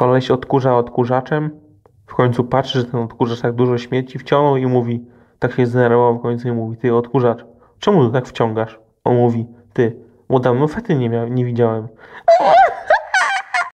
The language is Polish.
Koleś odkurza odkurzaczem, w końcu patrzy, że ten odkurzacz tak dużo śmieci wciągnął i mówi, tak się zdenerwował w końcu i mówi, ty odkurzacz, czemu to tak wciągasz? On mówi, ty, bo dawno fety nie, miał, nie widziałem.